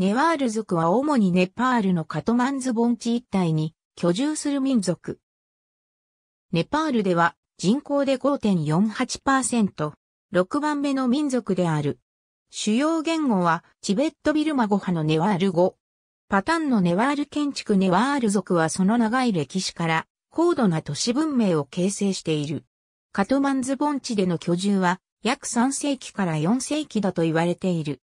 ネワール族は主にネパールのカトマンズ盆地一帯に居住する民族。ネパールでは人口で5.48%、6番目の民族である。主要言語はチベットビルマ語派のネワール語。パタンのネワール建築ネワール族はその長い歴史から高度な都市文明を形成している。カトマンズ盆地での居住は約3世紀から4世紀だと言われている。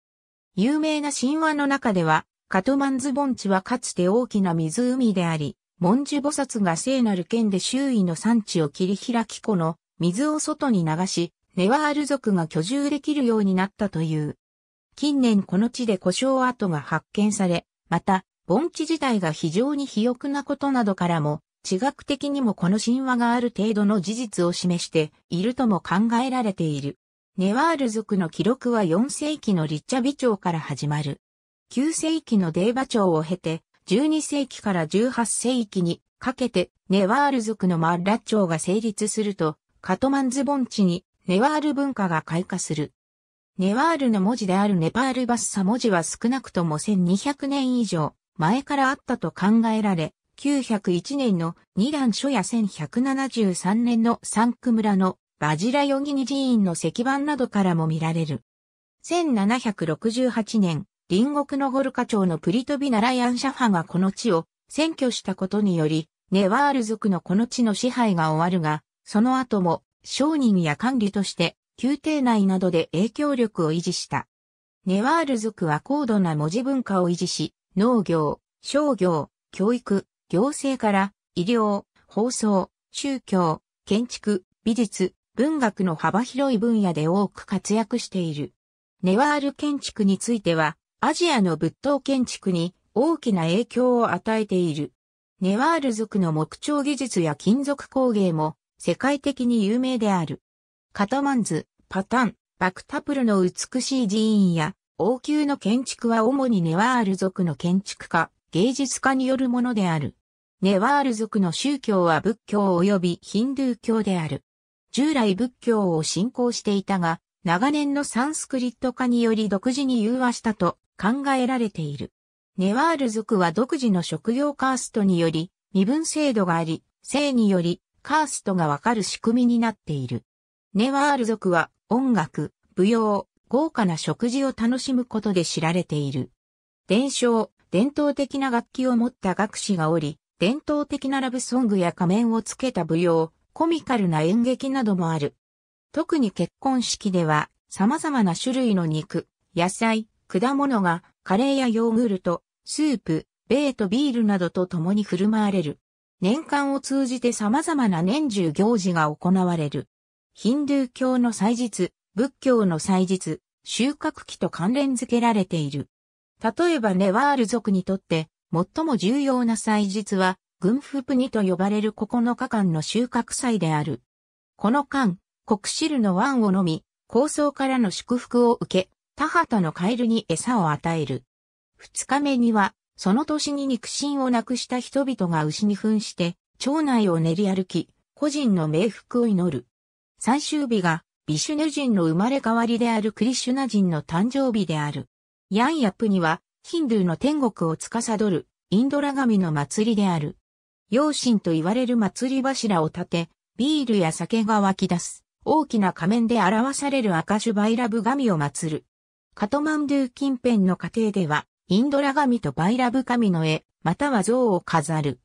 有名な神話の中では、カトマンズ盆地はかつて大きな湖であり、文殊菩薩が聖なる剣で周囲の産地を切り開きこの水を外に流し、ネワール族が居住できるようになったという。近年この地で故障跡が発見され、また、盆地自体が非常に肥沃なことなどからも、地学的にもこの神話がある程度の事実を示しているとも考えられている。ネワール族の記録は4世紀のリッチャビ朝から始まる。9世紀のデーバ朝を経て、12世紀から18世紀にかけてネワール族のマッラ朝が成立すると、カトマンズ盆地にネワール文化が開花する。ネワールの文字であるネパールバッサ文字は少なくとも1200年以上前からあったと考えられ、901年の二段書や1173年の三区村のバジラヨギニ寺院の石板などからも見られる。1768年、隣国のゴルカ町のプリトビナラヤンシャファがこの地を占拠したことにより、ネワール族のこの地の支配が終わるが、その後も商人や管理として宮廷内などで影響力を維持した。ネワール族は高度な文字文化を維持し、農業、商業、教育、行政から医療、放送、宗教、建築、美術、文学の幅広い分野で多く活躍している。ネワール建築については、アジアの仏塔建築に大きな影響を与えている。ネワール族の木彫技術や金属工芸も世界的に有名である。カトマンズ、パタン、バクタプルの美しい寺院や王宮の建築は主にネワール族の建築家、芸術家によるものである。ネワール族の宗教は仏教及びヒンドゥー教である。従来仏教を信仰していたが、長年のサンスクリット化により独自に融和したと考えられている。ネワール族は独自の職業カーストにより身分制度があり、性によりカーストがわかる仕組みになっている。ネワール族は音楽、舞踊、豪華な食事を楽しむことで知られている。伝承、伝統的な楽器を持った学士がおり、伝統的なラブソングや仮面をつけた舞踊、コミカルな演劇などもある。特に結婚式では様々な種類の肉、野菜、果物がカレーやヨーグルト、スープ、ベーとビールなどと共に振る舞われる。年間を通じて様々な年中行事が行われる。ヒンドゥー教の祭日、仏教の祭日、収穫期と関連付けられている。例えばネワール族にとって最も重要な祭日は軍夫プニと呼ばれる9日間の収穫祭である。この間、国汁の湾を飲み、高層からの祝福を受け、田畑のカエルに餌を与える。二日目には、その年に肉親を亡くした人々が牛に噴して、町内を練り歩き、個人の冥福を祈る。最終日が、ビシュヌ人の生まれ変わりであるクリシュナ人の誕生日である。ヤンヤプには、ヒンドゥーの天国を司る、インドラ神の祭りである。養神と言われる祭り柱を立て、ビールや酒が湧き出す。大きな仮面で表される赤シュバイラブ神を祀る。カトマンドゥ近辺の家庭では、インドラ神とバイラブ神の絵、または像を飾る。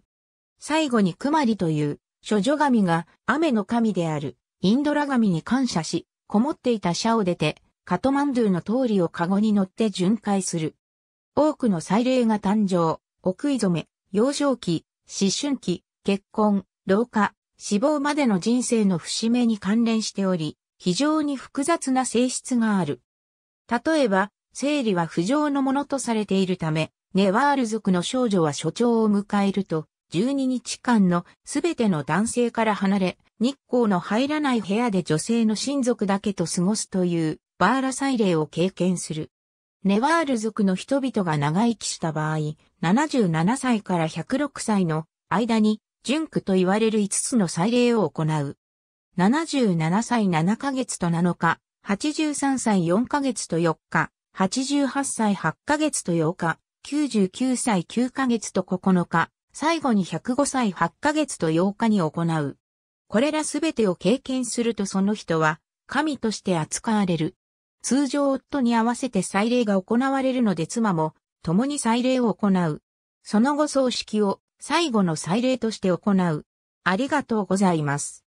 最後にクマリという、諸女神が雨の神である、インドラ神に感謝し、こもっていた社を出て、カトマンドゥの通りをカゴに乗って巡回する。多くの祭礼が誕生、奥井染め、幼少期、思春期、結婚、老化、死亡までの人生の節目に関連しており、非常に複雑な性質がある。例えば、生理は不浄のものとされているため、ネワール族の少女は所長を迎えると、12日間のすべての男性から離れ、日光の入らない部屋で女性の親族だけと過ごすというバーラ祭礼を経験する。ネワール族の人々が長生きした場合、77歳から106歳の間に、純区と言われる5つの祭礼を行う。77歳7ヶ月と7日、83歳4ヶ月と4日、88歳8ヶ月と8日、99歳9ヶ月と9日、最後に105歳8ヶ月と8日に行う。これらすべてを経験するとその人は、神として扱われる。通常夫に合わせて祭礼が行われるので妻も共に祭礼を行う。その後葬式を最後の祭礼として行う。ありがとうございます。